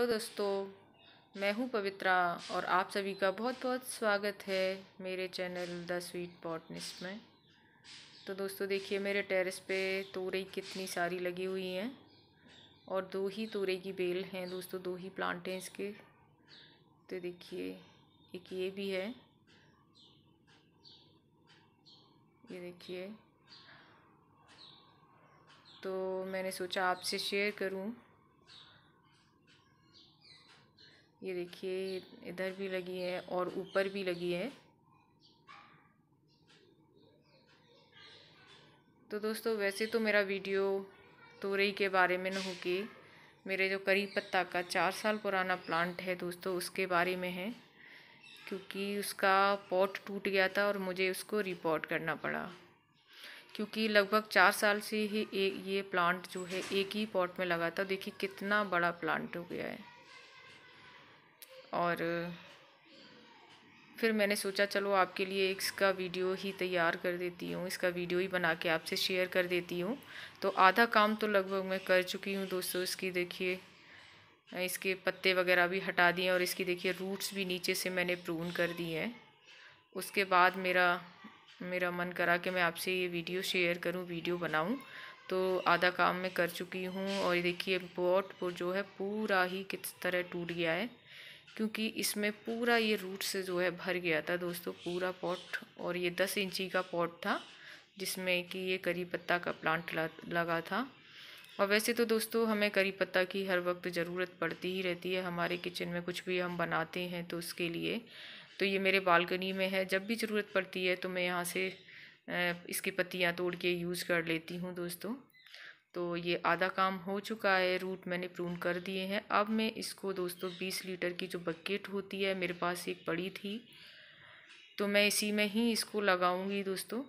hello दोस्तों मैं हूं पवित्रा और आप सभी का बहुत बहुत स्वागत है मेरे चैनल द स्वीट पॉटनिस्ट में तो दोस्तों देखिए मेरे टेरेस पे तोरई कितनी सारी लगी हुई हैं और दो ही तोरई की बेल हैं दोस्तों दो ही प्लांट हैं इसके तो देखिए एक ये भी है ये देखिए तो मैंने सोचा आपसे शेयर करूं ये देखिए इधर भी लगी है और ऊपर भी लगी है तो दोस्तों वैसे तो मेरा वीडियो तोरई के बारे में न हो के मेरे जो करी पत्ता का चार साल पुराना प्लांट है दोस्तों उसके बारे में है क्योंकि उसका पॉट टूट गया था और मुझे उसको रिपोर्ट करना पड़ा क्योंकि लगभग चार साल से ही एक ये प्लांट जो है एक ही पॉट में लगा था देखिए कितना बड़ा प्लांट हो गया है और फिर मैंने सोचा चलो आपके लिए इसका वीडियो ही तैयार कर देती हूँ इसका वीडियो ही बना के आपसे शेयर कर देती हूँ तो आधा काम तो लगभग मैं कर चुकी हूँ दोस्तों इसकी देखिए इसके पत्ते वगैरह भी हटा दिए और इसकी देखिए रूट्स भी नीचे से मैंने प्रून कर दिए हैं उसके बाद मेरा मेरा मन करा कि मैं आपसे ये वीडियो शेयर करूँ वीडियो बनाऊँ तो आधा काम मैं कर चुकी हूँ और ये देखिए बॉट जो है पूरा ही किस तरह टूट गया है क्योंकि इसमें पूरा ये रूट से जो है भर गया था दोस्तों पूरा पॉट और ये दस इंची का पॉट था जिसमें कि ये करी पत्ता का प्लांट लगा था और वैसे तो दोस्तों हमें करी पत्ता की हर वक्त ज़रूरत पड़ती ही रहती है हमारे किचन में कुछ भी हम बनाते हैं तो उसके लिए तो ये मेरे बालकनी में है जब भी ज़रूरत पड़ती है तो मैं यहाँ से इसकी पत्तियाँ तोड़ के यूज़ कर लेती हूँ दोस्तों तो ये आधा काम हो चुका है रूट मैंने प्रून कर दिए हैं अब मैं इसको दोस्तों बीस लीटर की जो बकेट होती है मेरे पास एक पड़ी थी तो मैं इसी में ही इसको लगाऊंगी दोस्तों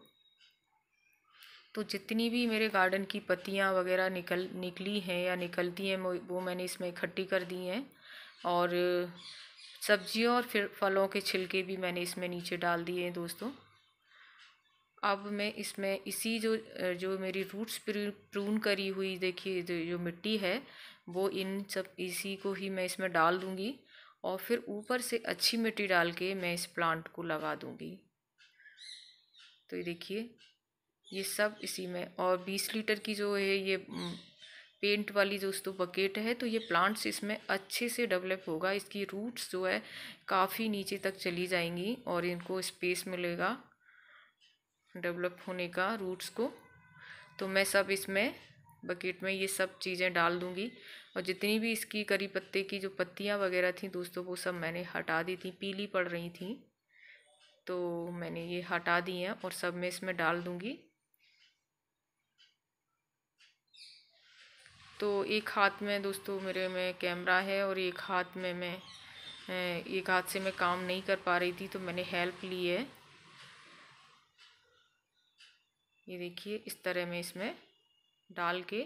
तो जितनी भी मेरे गार्डन की पत्तियाँ वगैरह निकल निकली हैं या निकलती हैं वो मैंने इसमें इकट्ठी कर दी हैं और सब्जियों और फिर फलों के छिलके भी मैंने इसमें नीचे डाल दिए हैं दोस्तों अब मैं इसमें इसी जो जो मेरी रूट्स प्रून करी हुई देखिए जो मिट्टी है वो इन सब इसी को ही मैं इसमें डाल दूँगी और फिर ऊपर से अच्छी मिट्टी डाल के मैं इस प्लांट को लगा दूँगी तो ये देखिए ये सब इसी में और बीस लीटर की जो है ये पेंट वाली जो दोस्तों बकेट है तो ये प्लांट्स इसमें अच्छे से डेवलप होगा इसकी रूट्स जो है काफ़ी नीचे तक चली जाएंगी और इनको स्पेस मिलेगा डेवलप होने का रूट्स को तो मैं सब इसमें बकेट में ये सब चीज़ें डाल दूँगी और जितनी भी इसकी करी पत्ते की जो पत्तियाँ वगैरह थी दोस्तों वो सब मैंने हटा दी थी पीली पड़ रही थी तो मैंने ये हटा दी हैं और सब मैं इसमें डाल दूँगी तो एक हाथ में दोस्तों मेरे में कैमरा है और एक हाथ में मैं एक हाथ से मैं काम नहीं कर पा रही थी तो मैंने हेल्प ली है ये देखिए इस तरह में इसमें डाल के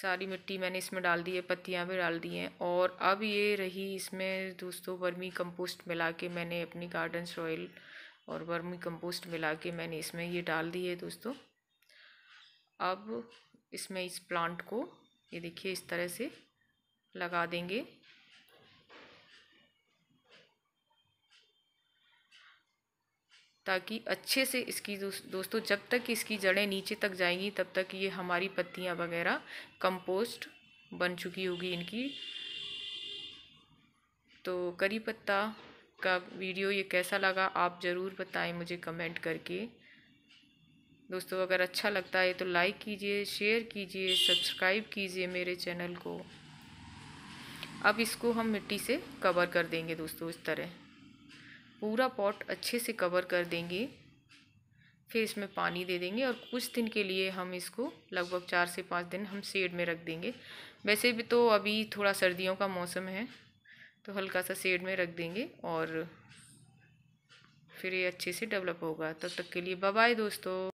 सारी मिट्टी मैंने इसमें डाल दी है पत्तियाँ भी डाल दी हैं और अब ये रही इसमें दोस्तों वर्मी कंपोस्ट मिला के मैंने अपनी गार्डन सॉइल और वर्मी कंपोस्ट मिला के मैंने इसमें ये डाल दी है दोस्तों अब इसमें इस प्लांट को ये देखिए इस तरह से लगा देंगे ताकि अच्छे से इसकी दोस्तों जब तक इसकी जड़ें नीचे तक जाएंगी तब तक ये हमारी पत्तियाँ वगैरह कंपोस्ट बन चुकी होगी इनकी तो करी पत्ता का वीडियो ये कैसा लगा आप ज़रूर बताएं मुझे कमेंट करके दोस्तों अगर अच्छा लगता है तो लाइक कीजिए शेयर कीजिए सब्सक्राइब कीजिए मेरे चैनल को अब इसको हम मिट्टी से कवर कर देंगे दोस्तों इस तरह पूरा पॉट अच्छे से कवर कर देंगे फिर इसमें पानी दे देंगे और कुछ दिन के लिए हम इसको लगभग चार से पाँच दिन हम सेड में रख देंगे वैसे भी तो अभी थोड़ा सर्दियों का मौसम है तो हल्का सा सेड में रख देंगे और फिर ये अच्छे से डेवलप होगा तब तक के लिए बाय बाय दोस्तों